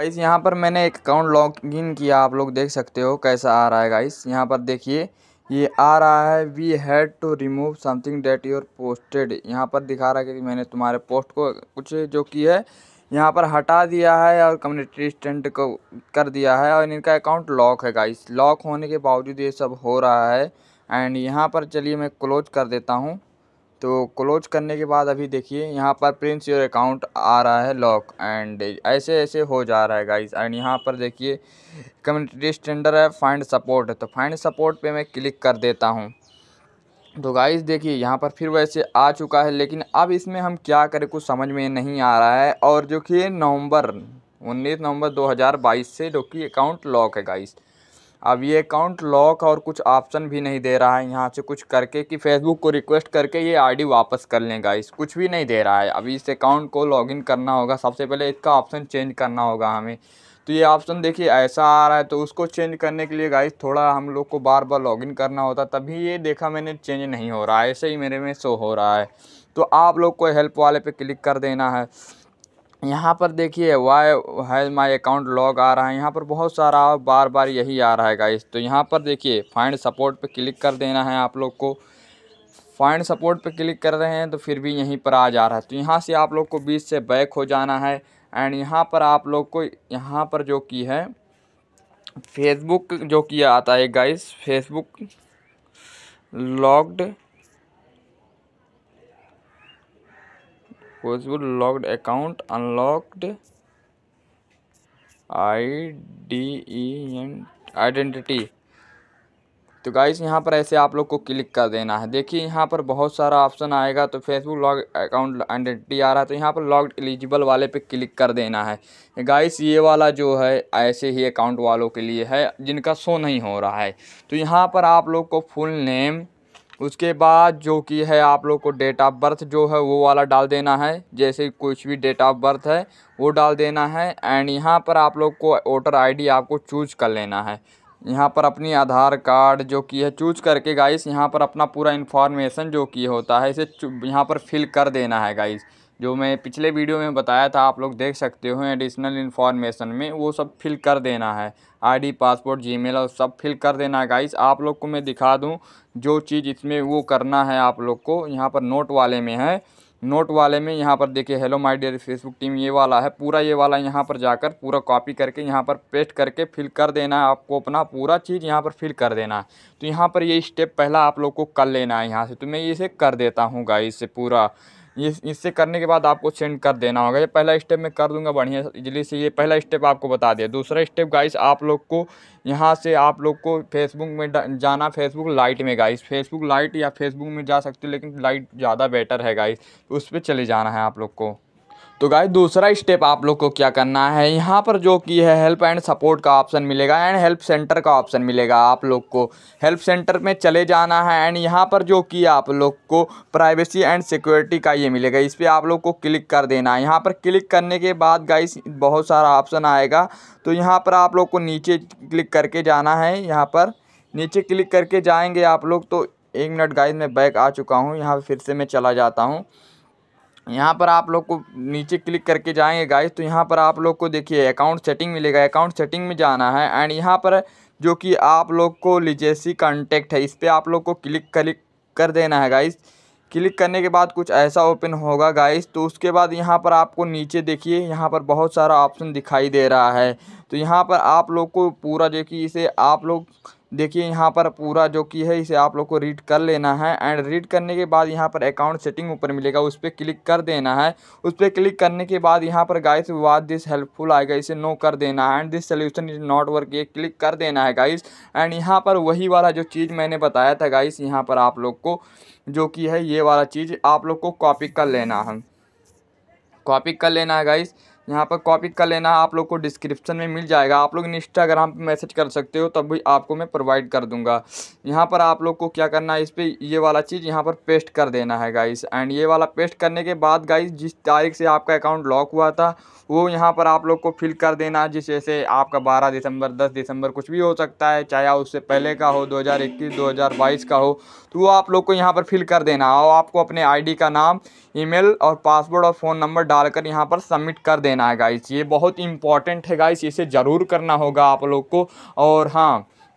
guys यहाँ पर मैंने एक अकाउंट लॉग इन किया आप लोग देख सकते हो कैसा आ रहा है गाइस यहाँ पर देखिए ये आ रहा है we had to remove something that your posted यहाँ पर दिखा रहा है कि मैंने तुम्हारे पोस्ट को कुछ जो की है यहाँ पर हटा दिया है और कम्युनिटी स्टेंट को कर दिया है और इनका अकाउंट लॉक है गाइस लॉक होने के बावजूद ये सब हो रहा है एंड यहाँ पर चलिए मैं क्लोज कर देता हूँ तो क्लोज करने के बाद अभी देखिए यहाँ पर प्रिंस योर अकाउंट आ रहा है लॉक एंड ऐसे ऐसे हो जा रहा है गाइस एंड यहाँ पर देखिए कम्युनिटी स्टैंडर है फाइंड सपोर्ट तो फाइंड सपोर्ट पे मैं क्लिक कर देता हूँ तो गाइस देखिए यहाँ पर फिर वैसे आ चुका है लेकिन अब इसमें हम क्या करें कुछ समझ में नहीं आ रहा है और जो कि नवंबर उन्नीस नवंबर दो से जो कि अकाउंट लॉक है गाइज अब ये अकाउंट लॉक और कुछ ऑप्शन भी नहीं दे रहा है यहाँ से कुछ करके कि फेसबुक को रिक्वेस्ट करके ये आईडी वापस कर लें गाइस कुछ भी नहीं दे रहा है अभी इस अकाउंट को लॉगिन करना होगा सबसे पहले इसका ऑप्शन चेंज करना होगा हमें तो ये ऑप्शन देखिए ऐसा आ रहा है तो उसको चेंज करने के लिए गाइस थोड़ा हम लोग को बार बार लॉगिन करना होता तभी ये देखा मैंने चेंज नहीं हो रहा है ऐसे ही मेरे में शो हो रहा है तो आप लोग को हेल्प वाले पे क्लिक कर देना है यहाँ पर देखिए why has my account log आ रहा है यहाँ पर बहुत सारा बार बार यही आ रहा है गाइस तो यहाँ पर देखिए फाइंड सपोर्ट पे क्लिक कर देना है आप लोग को फाइंड सपोर्ट पे क्लिक कर रहे हैं तो फिर भी यहीं पर आ जा रहा है तो यहाँ से आप लोग को बीच से बैक हो जाना है एंड यहाँ पर आप लोग को यहाँ पर जो की है फेसबुक जो किया आता है guys Facebook logged account unlocked I D E N identity तो गाइस यहाँ पर ऐसे आप लोग को क्लिक कर देना है देखिए यहाँ पर बहुत सारा ऑप्शन आएगा तो फेसबुक लॉग अकाउंट आइडेंटिटी आ रहा है तो यहाँ पर लॉग एलिजिबल वाले पे क्लिक कर देना है गाइस ये वाला जो है ऐसे ही अकाउंट वालों के लिए है जिनका शो नहीं हो रहा है तो यहाँ पर आप लोग को फुल नेम उसके बाद जो कि है आप लोग को डेट ऑफ बर्थ जो है वो वाला डाल देना है जैसे कुछ भी डेट ऑफ बर्थ है वो डाल देना है एंड यहाँ पर आप लोग को वोटर आईडी आपको चूज कर लेना है यहाँ पर अपनी आधार कार्ड जो कि है चूज करके गाइस यहाँ पर अपना पूरा इन्फॉर्मेशन जो कि होता है इसे यहाँ पर फिल कर देना है गाइस जो मैं पिछले वीडियो में बताया था आप लोग देख सकते हो एडिशनल इन्फॉर्मेशन में वो सब फिल कर देना है आईडी पासपोर्ट जीमेल और सब फिल कर देना है गाइस आप लोग को मैं दिखा दूं जो चीज़ इसमें वो करना है आप लोग को यहाँ पर नोट वाले में है नोट वाले में यहाँ पर देखिए hello my dear Facebook team ये वाला है पूरा ये वाला यहाँ पर जाकर पूरा कॉपी करके यहाँ पर पेस्ट करके फिल कर देना है आपको अपना पूरा चीज़ यहाँ पर फिल कर देना है तो यहाँ पर ये स्टेप पहला आप लोग को कर लेना है यहाँ से तो मैं इसे कर देता हूँ गाइस से पूरा ये इससे करने के बाद आपको सेंड कर देना होगा ये पहला स्टेप मैं कर दूंगा बढ़िया इजली से ये पहला स्टेप आपको बता दिया दूसरा स्टेप गाइस आप लोग को यहाँ से आप लोग को फेसबुक में जाना फेसबुक लाइट में गाइस फेसबुक लाइट या फेसबुक में जा सकते हो लेकिन लाइट ज़्यादा बेटर है गाइस उस पर चले जाना है आप लोग को तो गाय दूसरा स्टेप आप लोग को क्या करना है यहाँ पर जो कि है हेल्प एंड सपोर्ट का ऑप्शन मिलेगा एंड हेल्प सेंटर का ऑप्शन मिलेगा आप लोग को हेल्प सेंटर में चले जाना है एंड यहाँ पर जो कि आप लोग को प्राइवेसी एंड सिक्योरिटी का ये मिलेगा इस पर आप लोग को क्लिक कर देना है यहाँ पर क्लिक करने के बाद गाइस बहुत सारा ऑप्शन आएगा तो यहाँ पर आप लोग को नीचे क्लिक करके जाना है यहाँ पर नीचे क्लिक करके जाएंगे आप लोग तो एक मिनट गाइज मैं बैक आ चुका हूँ यहाँ फिर से मैं चला जाता हूँ यहाँ पर आप लोग को नीचे क्लिक करके जाएंगे गाइस तो यहाँ पर आप लोग को देखिए अकाउंट सेटिंग मिलेगा अकाउंट सेटिंग में जाना है एंड यहाँ पर जो कि आप लोग को लिजेसी कॉन्टैक्ट है इस पर आप लोग को क्लिक क्लिक कर देना है गाइस क्लिक करने के बाद कुछ ऐसा ओपन होगा गाइस तो उसके बाद यहाँ पर आपको नीचे देखिए यहाँ पर बहुत सारा ऑप्शन दिखाई दे रहा है तो यहाँ पर आप लोग को पूरा देखिए इसे आप लोग देखिए यहाँ पर पूरा जो की है इसे आप लोग को रीड कर लेना है एंड रीड करने के बाद यहाँ पर अकाउंट सेटिंग ऊपर मिलेगा उस पर क्लिक कर देना है उस पर क्लिक करने के बाद यहाँ पर गाइस वाद दिस हेल्पफुल आएगा इसे नो कर देना है and this solution is not work ये क्लिक कर देना है गाइस एंड यहाँ पर वही वाला जो चीज़ मैंने बताया था गाइस यहाँ पर आप लोग को जो कि है ये वाला चीज़ आप लोग को कॉपी कर लेना है कॉपी कर लेना है गाइस यहाँ पर कॉपी कर लेना आप लोग को डिस्क्रिप्शन में मिल जाएगा आप लोग इंस्टाग्राम पे मैसेज कर सकते हो तब भी आपको मैं प्रोवाइड कर दूंगा यहाँ पर आप लोग को क्या करना है इस पर ये वाला चीज़ यहाँ पर पेस्ट कर देना है गाइस एंड ये वाला पेस्ट करने के बाद गाइस जिस तारीख से आपका अकाउंट लॉक हुआ था वो यहाँ पर आप लोग को फिल कर देना है जिस जैसे आपका बारह दिसंबर दस दिसंबर कुछ भी हो सकता है चाहे उससे पहले का हो दो हज़ार इक्कीस दो हज़ार बाईस का हो तो वो आप लोग को यहाँ पर फिल कर देना और आपको अपने आईडी का नाम ईमेल और पासवर्ड और फ़ोन नंबर डालकर यहाँ पर सबमिट कर देना लेना है गाइस ये बहुत इंपॉर्टेंट है गाइस इसे ज़रूर करना होगा आप लोग को और हाँ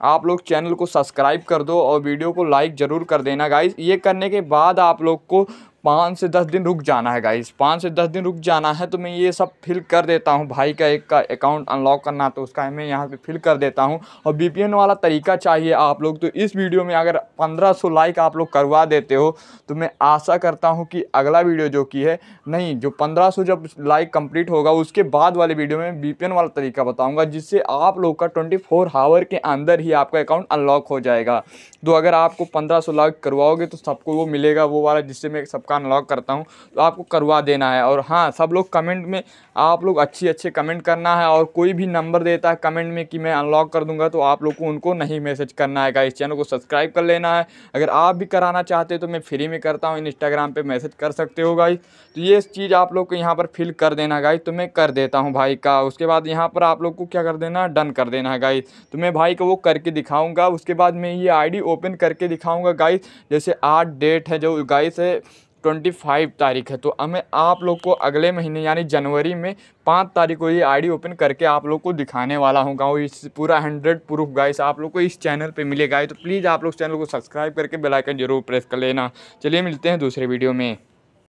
आप लोग चैनल को सब्सक्राइब कर दो और वीडियो को लाइक ज़रूर कर देना गाइस ये करने के बाद आप लोग को पाँच से दस दिन रुक जाना है गाइस पाँच से दस दिन रुक जाना है तो मैं ये सब फिल कर देता हूँ भाई का एक का अकाउंट अनलॉक करना तो उसका मैं यहाँ पे फिल कर देता हूँ और बीपीएन वाला तरीका चाहिए आप लोग तो इस वीडियो में अगर पंद्रह सौ लाइक आप लोग करवा देते हो तो मैं आशा करता हूँ कि अगला वीडियो जो की है नहीं जो पंद्रह जब लाइक कम्प्लीट होगा उसके बाद वाले वीडियो में बी वाला तरीका बताऊँगा जिससे आप लोग का ट्वेंटी आवर के अंदर ही आपका अकाउंट अनलॉक हो जाएगा तो अगर आपको पंद्रह लाइक करवाओगे तो सबको वो मिलेगा वो वाला जिससे मैं सब आपका अनलॉक करता हूँ तो आपको करवा देना है और हाँ सब लोग कमेंट में आप लोग अच्छी अच्छे कमेंट करना है और कोई भी नंबर देता है कमेंट में कि मैं अनलॉक कर दूंगा तो आप लोग को उनको नहीं मैसेज करना है इस चैनल को सब्सक्राइब कर लेना है अगर आप भी कराना चाहते हो तो मैं फ्री में करता हूँ इंस्टाग्राम पर मैसेज कर सकते हो गाई तो ये चीज़ आप लोग को यहाँ पर फिल कर देना गाई तो मैं कर देता हूँ भाई का उसके बाद यहाँ पर आप लोग को क्या कर देना है डन कर देना है गाई तो मैं भाई को वो करके दिखाऊँगा उसके बाद मैं ये आईडी ओपन करके दिखाऊंगा गाइस जैसे आठ डेट है जो गाइस है ट्वेंटी फाइव तारीख है तो हमें आप लोग को अगले महीने यानी जनवरी में पाँच तारीख को ये आईडी ओपन करके आप लोग को दिखाने वाला हूँ गाँव इस पूरा हंड्रेड प्रूफ गाइस आप लोग को इस चैनल पे मिलेगा तो प्लीज़ आप लोग चैनल को सब्सक्राइब करके बेलाइकन जरूर प्रेस कर लेना चलिए मिलते हैं दूसरे वीडियो में